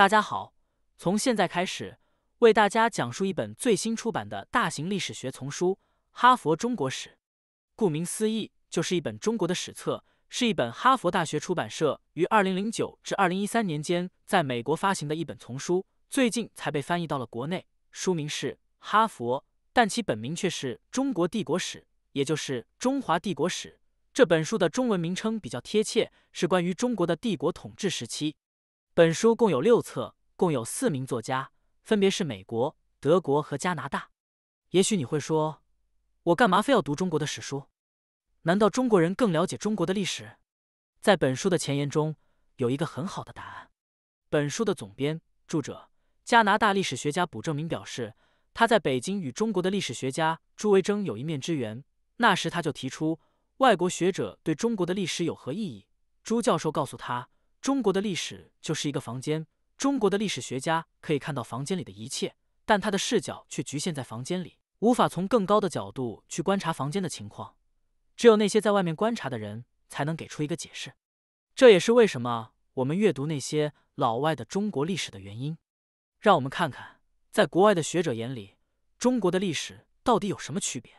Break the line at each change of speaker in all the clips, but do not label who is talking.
大家好，从现在开始为大家讲述一本最新出版的大型历史学丛书《哈佛中国史》。顾名思义，就是一本中国的史册，是一本哈佛大学出版社于二零零九至二零一三年间在美国发行的一本丛书，最近才被翻译到了国内。书名是《哈佛》，但其本名却是《中国帝国史》，也就是《中华帝国史》。这本书的中文名称比较贴切，是关于中国的帝国统治时期。本书共有六册，共有四名作家，分别是美国、德国和加拿大。也许你会说，我干嘛非要读中国的史书？难道中国人更了解中国的历史？在本书的前言中有一个很好的答案。本书的总编、著者加拿大历史学家卜正明表示，他在北京与中国的历史学家朱维铮有一面之缘，那时他就提出外国学者对中国的历史有何意义。朱教授告诉他。中国的历史就是一个房间，中国的历史学家可以看到房间里的一切，但他的视角却局限在房间里，无法从更高的角度去观察房间的情况。只有那些在外面观察的人，才能给出一个解释。这也是为什么我们阅读那些老外的中国历史的原因。让我们看看，在国外的学者眼里，中国的历史到底有什么区别。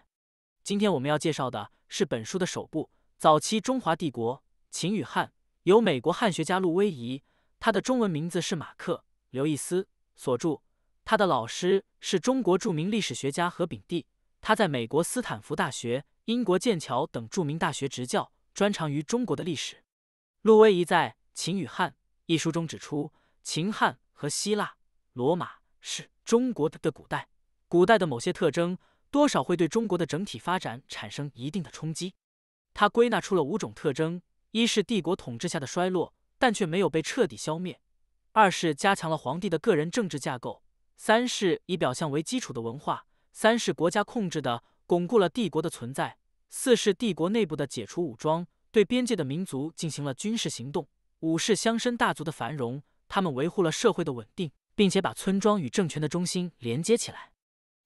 今天我们要介绍的是本书的首部：早期中华帝国——秦与汉。由美国汉学家路威仪，他的中文名字是马克·刘易斯所著。他的老师是中国著名历史学家何炳帝，他在美国斯坦福大学、英国剑桥等著名大学执教，专长于中国的历史。路威仪在《秦与汉》一书中指出，秦汉和希腊、罗马是中国的古代古代的某些特征，多少会对中国的整体发展产生一定的冲击。他归纳出了五种特征。一是帝国统治下的衰落，但却没有被彻底消灭；二是加强了皇帝的个人政治架构；三是以表象为基础的文化；三是国家控制的巩固了帝国的存在；四是帝国内部的解除武装，对边界的民族进行了军事行动；五是乡绅大族的繁荣，他们维护了社会的稳定，并且把村庄与政权的中心连接起来。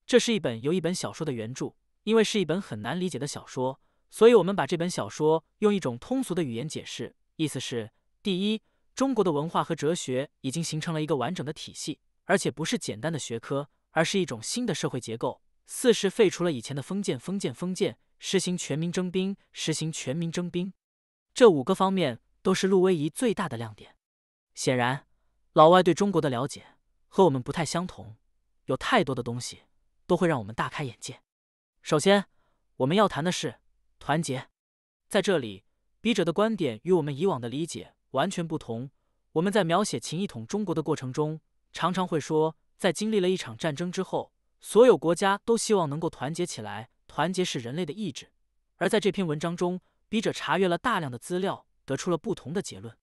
这是一本由一本小说的原著，因为是一本很难理解的小说。所以，我们把这本小说用一种通俗的语言解释，意思是：第一，中国的文化和哲学已经形成了一个完整的体系，而且不是简单的学科，而是一种新的社会结构；四是废除了以前的封建、封建、封建，实行全民征兵，实行全民征兵。这五个方面都是陆威仪最大的亮点。显然，老外对中国的了解和我们不太相同，有太多的东西都会让我们大开眼界。首先，我们要谈的是。团结，在这里，笔者的观点与我们以往的理解完全不同。我们在描写秦一统中国的过程中，常常会说，在经历了一场战争之后，所有国家都希望能够团结起来。团结是人类的意志。而在这篇文章中，笔者查阅了大量的资料，得出了不同的结论。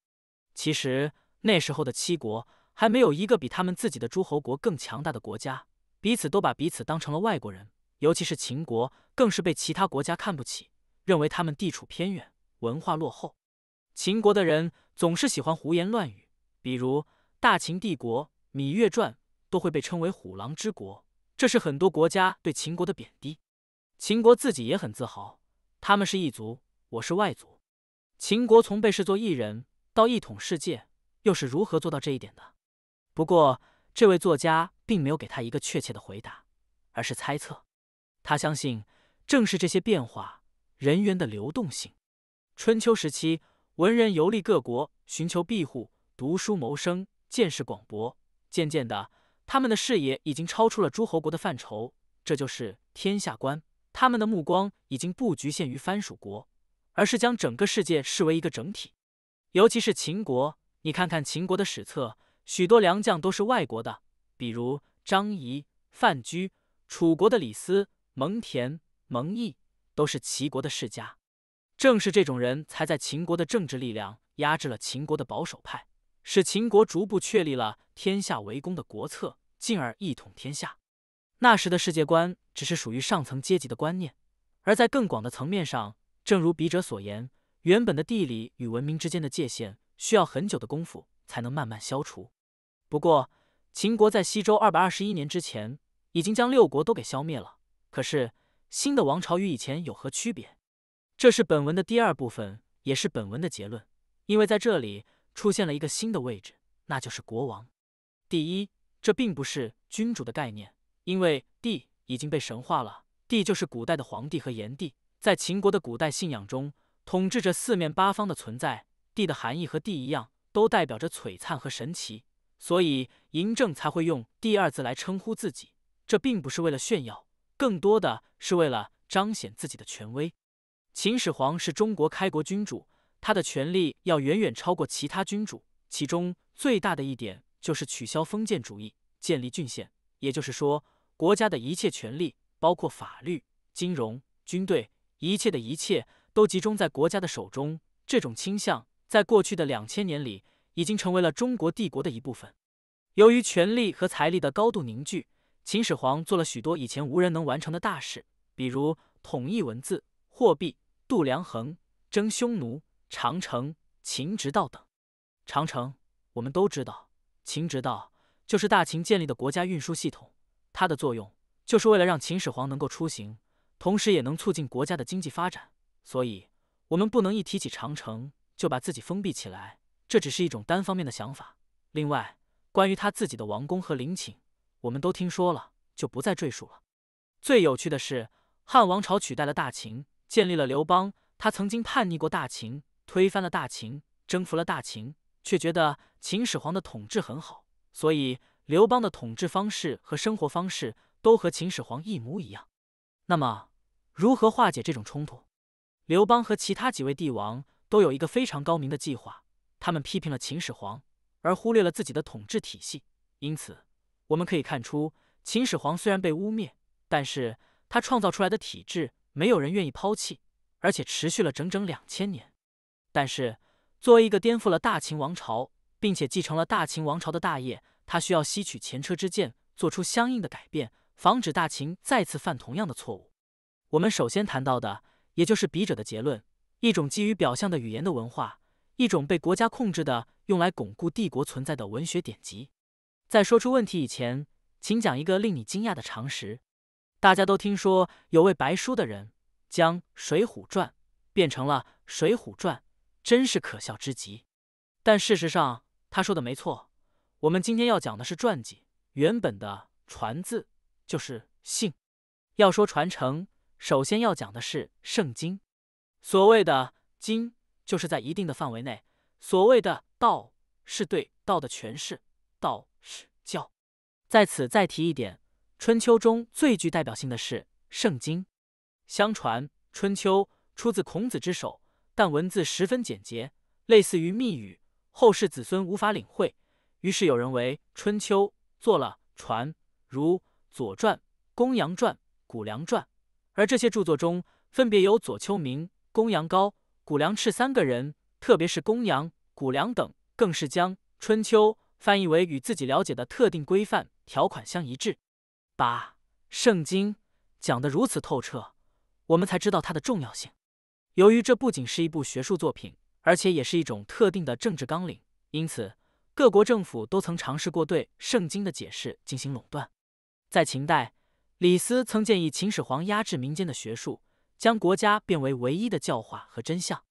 其实，那时候的七国还没有一个比他们自己的诸侯国更强大的国家，彼此都把彼此当成了外国人，尤其是秦国，更是被其他国家看不起。认为他们地处偏远，文化落后。秦国的人总是喜欢胡言乱语，比如《大秦帝国·芈月传》都会被称为“虎狼之国”，这是很多国家对秦国的贬低。秦国自己也很自豪，他们是异族，我是外族。秦国从被视作异人到一统世界，又是如何做到这一点的？不过，这位作家并没有给他一个确切的回答，而是猜测。他相信，正是这些变化。人员的流动性。春秋时期，文人游历各国，寻求庇护，读书谋生，见识广博。渐渐的，他们的视野已经超出了诸侯国的范畴，这就是天下观。他们的目光已经不局限于藩属国，而是将整个世界视为一个整体。尤其是秦国，你看看秦国的史册，许多良将都是外国的，比如张仪、范雎。楚国的李斯、蒙恬、蒙毅。都是齐国的世家，正是这种人才在秦国的政治力量压制了秦国的保守派，使秦国逐步确立了天下为公的国策，进而一统天下。那时的世界观只是属于上层阶级的观念，而在更广的层面上，正如笔者所言，原本的地理与文明之间的界限需要很久的功夫才能慢慢消除。不过，秦国在西周二百二十一年之前已经将六国都给消灭了，可是。新的王朝与以前有何区别？这是本文的第二部分，也是本文的结论。因为在这里出现了一个新的位置，那就是国王。第一，这并不是君主的概念，因为帝已经被神化了。帝就是古代的皇帝和炎帝，在秦国的古代信仰中，统治着四面八方的存在。帝的含义和帝一样，都代表着璀璨和神奇，所以嬴政才会用“帝”二字来称呼自己。这并不是为了炫耀。更多的是为了彰显自己的权威。秦始皇是中国开国君主，他的权力要远远超过其他君主。其中最大的一点就是取消封建主义，建立郡县。也就是说，国家的一切权力，包括法律、金融、军队，一切的一切都集中在国家的手中。这种倾向在过去的两千年里，已经成为了中国帝国的一部分。由于权力和财力的高度凝聚。秦始皇做了许多以前无人能完成的大事，比如统一文字、货币、度量衡、征匈奴、长城、秦直道等。长城我们都知道，秦直道就是大秦建立的国家运输系统，它的作用就是为了让秦始皇能够出行，同时也能促进国家的经济发展。所以，我们不能一提起长城就把自己封闭起来，这只是一种单方面的想法。另外，关于他自己的王宫和陵寝。我们都听说了，就不再赘述了。最有趣的是，汉王朝取代了大秦，建立了刘邦。他曾经叛逆过大秦，推翻了大秦，征服了大秦，却觉得秦始皇的统治很好，所以刘邦的统治方式和生活方式都和秦始皇一模一样。那么，如何化解这种冲突？刘邦和其他几位帝王都有一个非常高明的计划，他们批评了秦始皇，而忽略了自己的统治体系，因此。我们可以看出，秦始皇虽然被污蔑，但是他创造出来的体制没有人愿意抛弃，而且持续了整整两千年。但是，作为一个颠覆了大秦王朝，并且继承了大秦王朝的大业，他需要吸取前车之鉴，做出相应的改变，防止大秦再次犯同样的错误。我们首先谈到的，也就是笔者的结论：一种基于表象的语言的文化，一种被国家控制的、用来巩固帝国存在的文学典籍。在说出问题以前，请讲一个令你惊讶的常识。大家都听说有位白书的人将《水浒传》变成了《水浒传》，真是可笑之极。但事实上，他说的没错。我们今天要讲的是传记，原本的“传”字就是“姓。要说传承，首先要讲的是圣经。所谓的“经”，就是在一定的范围内；所谓的“道”，是对道的诠释。道是教，在此再提一点：春秋中最具代表性的是《圣经》。相传《春秋》出自孔子之手，但文字十分简洁，类似于密语，后世子孙无法领会。于是有人为《春秋》做了传，如《左传》《公羊传》《谷梁传》，而这些著作中，分别有左丘明、公羊高、谷梁赤三个人，特别是公羊、谷梁等，更是将《春秋》。翻译为与自己了解的特定规范条款相一致。把圣经讲得如此透彻，我们才知道它的重要性。由于这不仅是一部学术作品，而且也是一种特定的政治纲领，因此各国政府都曾尝试过对圣经的解释进行垄断。在秦代，李斯曾建议秦始皇压制民间的学术，将国家变为唯一的教化和真相。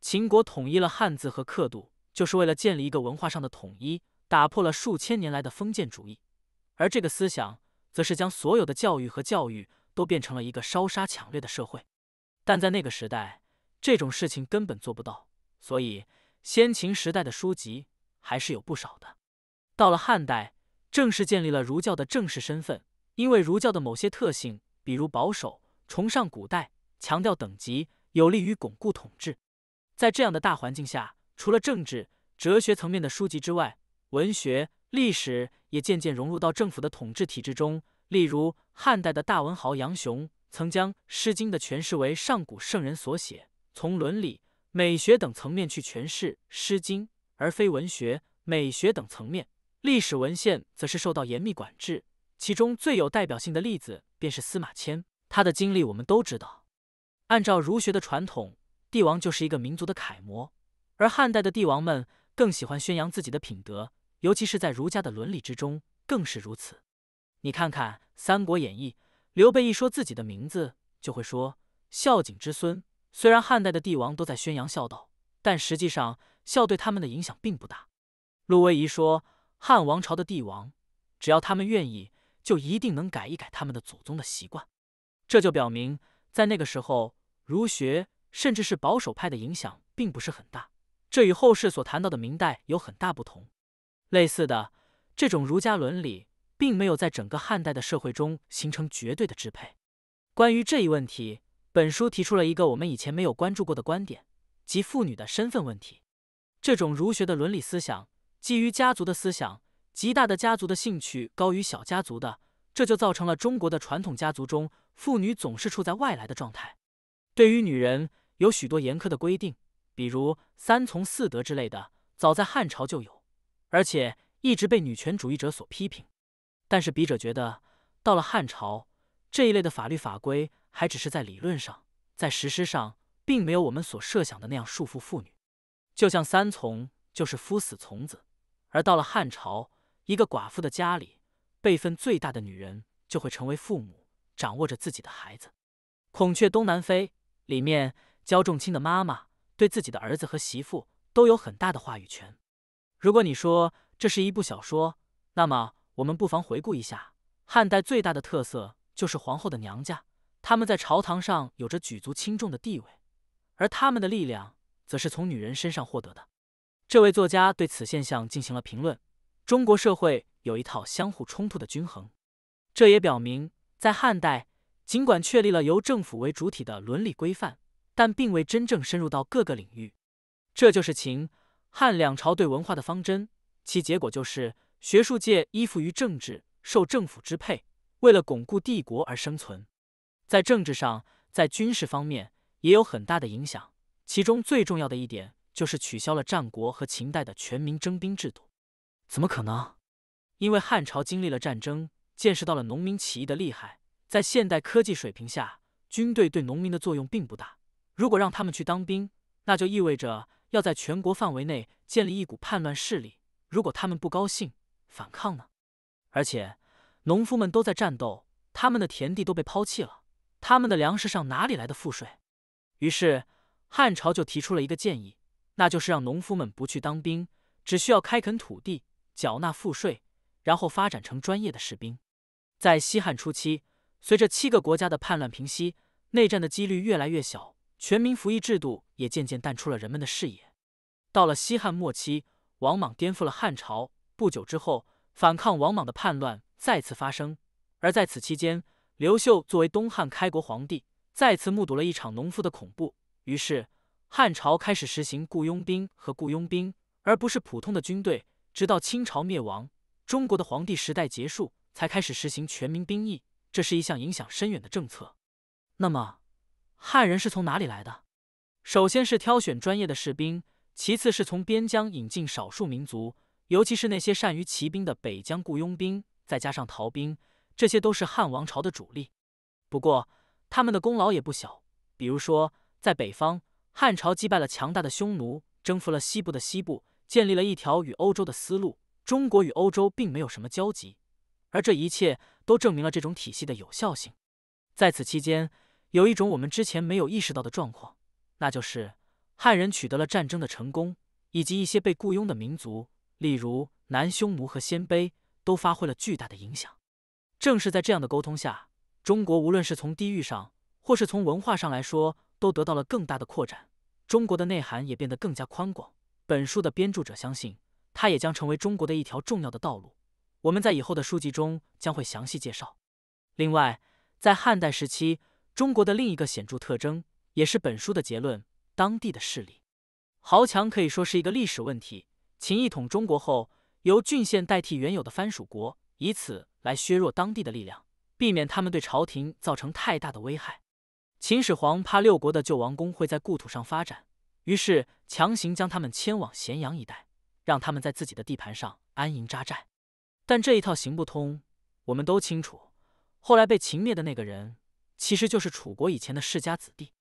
秦国统一了汉字和刻度，就是为了建立一个文化上的统一。打破了数千年来的封建主义，而这个思想则是将所有的教育和教育都变成了一个烧杀抢掠的社会。但在那个时代，这种事情根本做不到，所以先秦时代的书籍还是有不少的。到了汉代，正式建立了儒教的正式身份，因为儒教的某些特性，比如保守、崇尚古代、强调等级，有利于巩固统治。在这样的大环境下，除了政治、哲学层面的书籍之外，文学、历史也渐渐融入到政府的统治体制中。例如，汉代的大文豪杨雄曾将《诗经》的诠释为上古圣人所写，从伦理、美学等层面去诠释《诗经》，而非文学、美学等层面。历史文献则是受到严密管制。其中最有代表性的例子便是司马迁，他的经历我们都知道。按照儒学的传统，帝王就是一个民族的楷模，而汉代的帝王们更喜欢宣扬自己的品德。尤其是在儒家的伦理之中，更是如此。你看看《三国演义》，刘备一说自己的名字，就会说“孝景之孙”。虽然汉代的帝王都在宣扬孝道，但实际上孝对他们的影响并不大。陆威仪说，汉王朝的帝王，只要他们愿意，就一定能改一改他们的祖宗的习惯。这就表明，在那个时候，儒学甚至是保守派的影响并不是很大。这与后世所谈到的明代有很大不同。类似的，这种儒家伦理并没有在整个汉代的社会中形成绝对的支配。关于这一问题，本书提出了一个我们以前没有关注过的观点，即妇女的身份问题。这种儒学的伦理思想基于家族的思想，极大的家族的兴趣高于小家族的，这就造成了中国的传统家族中妇女总是处在外来的状态。对于女人，有许多严苛的规定，比如三从四德之类的，早在汉朝就有。而且一直被女权主义者所批评，但是笔者觉得，到了汉朝，这一类的法律法规还只是在理论上，在实施上，并没有我们所设想的那样束缚妇女。就像三从，就是夫死从子，而到了汉朝，一个寡妇的家里，辈分最大的女人就会成为父母，掌握着自己的孩子。《孔雀东南飞》里面，焦仲卿的妈妈对自己的儿子和媳妇都有很大的话语权。如果你说这是一部小说，那么我们不妨回顾一下汉代最大的特色就是皇后的娘家，他们在朝堂上有着举足轻重的地位，而他们的力量则是从女人身上获得的。这位作家对此现象进行了评论：中国社会有一套相互冲突的均衡，这也表明在汉代，尽管确立了由政府为主体的伦理规范，但并未真正深入到各个领域。这就是情。汉两朝对文化的方针，其结果就是学术界依附于政治，受政府支配，为了巩固帝国而生存。在政治上，在军事方面也有很大的影响。其中最重要的一点就是取消了战国和秦代的全民征兵制度。怎么可能？因为汉朝经历了战争，见识到了农民起义的厉害。在现代科技水平下，军队对农民的作用并不大。如果让他们去当兵，那就意味着。要在全国范围内建立一股叛乱势力，如果他们不高兴反抗呢？而且农夫们都在战斗，他们的田地都被抛弃了，他们的粮食上哪里来的赋税？于是汉朝就提出了一个建议，那就是让农夫们不去当兵，只需要开垦土地、缴纳赋税，然后发展成专业的士兵。在西汉初期，随着七个国家的叛乱平息，内战的几率越来越小，全民服役制度。也渐渐淡出了人们的视野。到了西汉末期，王莽颠覆了汉朝。不久之后，反抗王莽的叛乱再次发生。而在此期间，刘秀作为东汉开国皇帝，再次目睹了一场农夫的恐怖。于是，汉朝开始实行雇佣兵和雇佣兵，而不是普通的军队。直到清朝灭亡，中国的皇帝时代结束，才开始实行全民兵役。这是一项影响深远的政策。那么，汉人是从哪里来的？首先是挑选专业的士兵，其次是从边疆引进少数民族，尤其是那些善于骑兵的北疆雇佣兵，再加上逃兵，这些都是汉王朝的主力。不过，他们的功劳也不小。比如说，在北方，汉朝击败了强大的匈奴，征服了西部的西部，建立了一条与欧洲的丝路。中国与欧洲并没有什么交集，而这一切都证明了这种体系的有效性。在此期间，有一种我们之前没有意识到的状况。那就是汉人取得了战争的成功，以及一些被雇佣的民族，例如南匈奴和鲜卑，都发挥了巨大的影响。正是在这样的沟通下，中国无论是从地域上，或是从文化上来说，都得到了更大的扩展。中国的内涵也变得更加宽广。本书的编著者相信，它也将成为中国的一条重要的道路。我们在以后的书籍中将会详细介绍。另外，在汉代时期，中国的另一个显著特征。也是本书的结论。当地的势力、豪强可以说是一个历史问题。秦一统中国后，由郡县代替原有的藩属国，以此来削弱当地的力量，避免他们对朝廷造成太大的危害。秦始皇怕六国的旧王公会在故土上发展，于是强行将他们迁往咸阳一带，让他们在自己的地盘上安营扎寨。但这一套行不通，我们都清楚。后来被秦灭的那个人，其实就是楚国以前的世家子弟。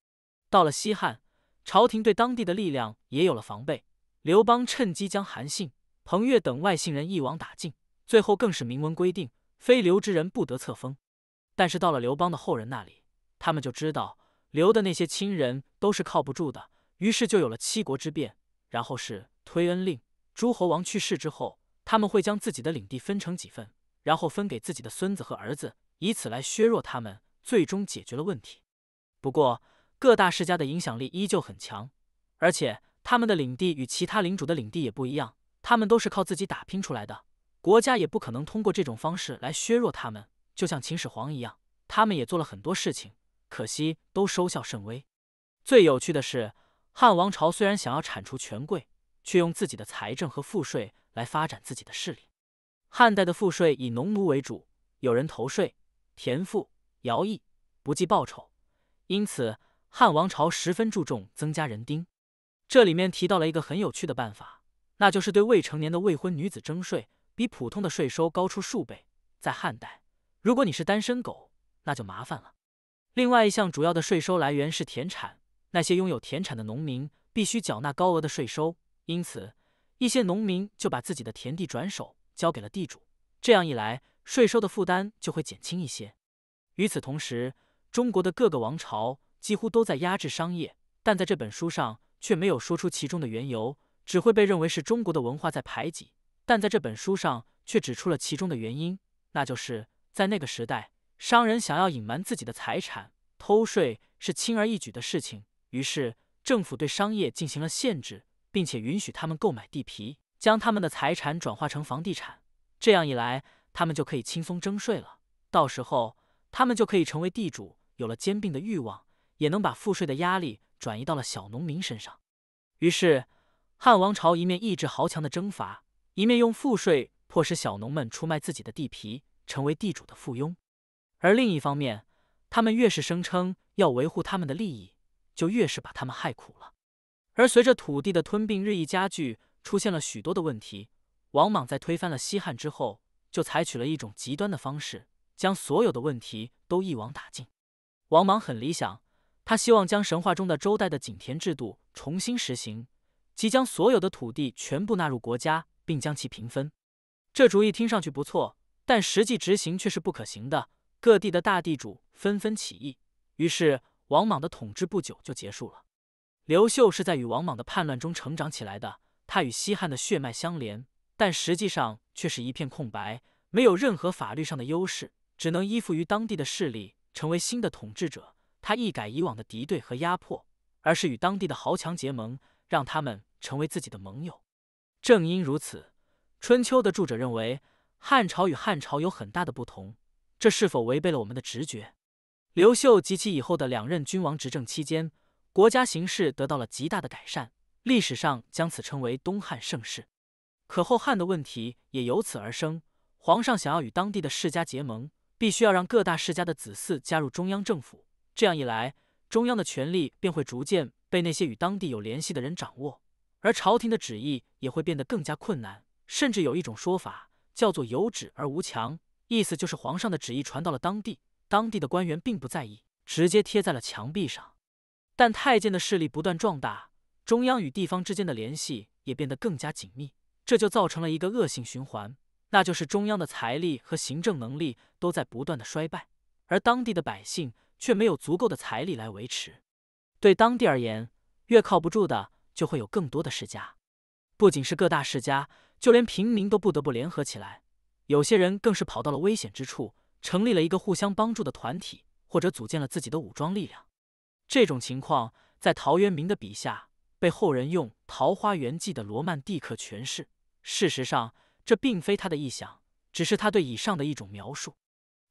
到了西汉，朝廷对当地的力量也有了防备。刘邦趁机将韩信、彭越等外姓人一网打尽，最后更是明文规定，非刘之人不得册封。但是到了刘邦的后人那里，他们就知道刘的那些亲人都是靠不住的，于是就有了七国之变。然后是推恩令，诸侯王去世之后，他们会将自己的领地分成几份，然后分给自己的孙子和儿子，以此来削弱他们，最终解决了问题。不过，各大世家的影响力依旧很强，而且他们的领地与其他领主的领地也不一样，他们都是靠自己打拼出来的。国家也不可能通过这种方式来削弱他们，就像秦始皇一样，他们也做了很多事情，可惜都收效甚微。最有趣的是，汉王朝虽然想要铲除权贵，却用自己的财政和赋税来发展自己的势力。汉代的赋税以农奴为主，有人投税、田赋、徭役，不计报酬，因此。汉王朝十分注重增加人丁，这里面提到了一个很有趣的办法，那就是对未成年的未婚女子征税，比普通的税收高出数倍。在汉代，如果你是单身狗，那就麻烦了。另外一项主要的税收来源是田产，那些拥有田产的农民必须缴纳高额的税收，因此一些农民就把自己的田地转手交给了地主，这样一来，税收的负担就会减轻一些。与此同时，中国的各个王朝。几乎都在压制商业，但在这本书上却没有说出其中的缘由，只会被认为是中国的文化在排挤。但在这本书上却指出了其中的原因，那就是在那个时代，商人想要隐瞒自己的财产、偷税是轻而易举的事情。于是政府对商业进行了限制，并且允许他们购买地皮，将他们的财产转化成房地产。这样一来，他们就可以轻松征税了。到时候，他们就可以成为地主，有了兼并的欲望。也能把赋税的压力转移到了小农民身上，于是汉王朝一面抑制豪强的征伐，一面用赋税迫使小农们出卖自己的地皮，成为地主的附庸。而另一方面，他们越是声称要维护他们的利益，就越是把他们害苦了。而随着土地的吞并日益加剧，出现了许多的问题。王莽在推翻了西汉之后，就采取了一种极端的方式，将所有的问题都一网打尽。王莽很理想。他希望将神话中的周代的井田制度重新实行，即将所有的土地全部纳入国家，并将其平分。这主意听上去不错，但实际执行却是不可行的。各地的大地主纷纷起义，于是王莽的统治不久就结束了。刘秀是在与王莽的叛乱中成长起来的，他与西汉的血脉相连，但实际上却是一片空白，没有任何法律上的优势，只能依附于当地的势力，成为新的统治者。他一改以往的敌对和压迫，而是与当地的豪强结盟，让他们成为自己的盟友。正因如此，春秋的著者认为汉朝与汉朝有很大的不同。这是否违背了我们的直觉？刘秀及其以后的两任君王执政期间，国家形势得到了极大的改善，历史上将此称为东汉盛世。可后汉的问题也由此而生：皇上想要与当地的世家结盟，必须要让各大世家的子嗣加入中央政府。这样一来，中央的权力便会逐渐被那些与当地有联系的人掌握，而朝廷的旨意也会变得更加困难。甚至有一种说法叫做“有旨而无墙”，意思就是皇上的旨意传到了当地，当地的官员并不在意，直接贴在了墙壁上。但太监的势力不断壮大，中央与地方之间的联系也变得更加紧密，这就造成了一个恶性循环，那就是中央的财力和行政能力都在不断的衰败，而当地的百姓。却没有足够的财力来维持。对当地而言，越靠不住的，就会有更多的世家。不仅是各大世家，就连平民都不得不联合起来。有些人更是跑到了危险之处，成立了一个互相帮助的团体，或者组建了自己的武装力量。这种情况在陶渊明的笔下被后人用《桃花源记》的罗曼蒂克诠释。事实上，这并非他的臆想，只是他对以上的一种描述。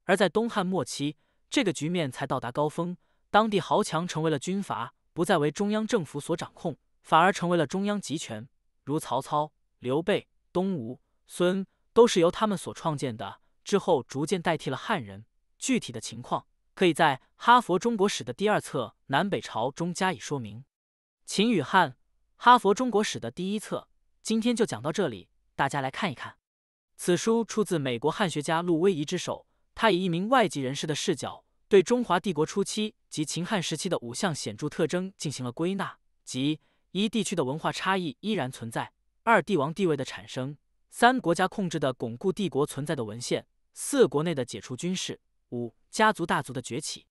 而在东汉末期。这个局面才到达高峰，当地豪强成为了军阀，不再为中央政府所掌控，反而成为了中央集权。如曹操、刘备、东吴孙，都是由他们所创建的。之后逐渐代替了汉人。具体的情况，可以在《哈佛中国史》的第二册《南北朝》中加以说明。秦与汉，《哈佛中国史》的第一册。今天就讲到这里，大家来看一看。此书出自美国汉学家陆威仪之手。他以一名外籍人士的视角，对中华帝国初期及秦汉时期的五项显著特征进行了归纳：即一地区的文化差异依然存在；二帝王地位的产生；三国家控制的巩固帝国存在的文献；四国内的解除军事；五家族大族的崛起。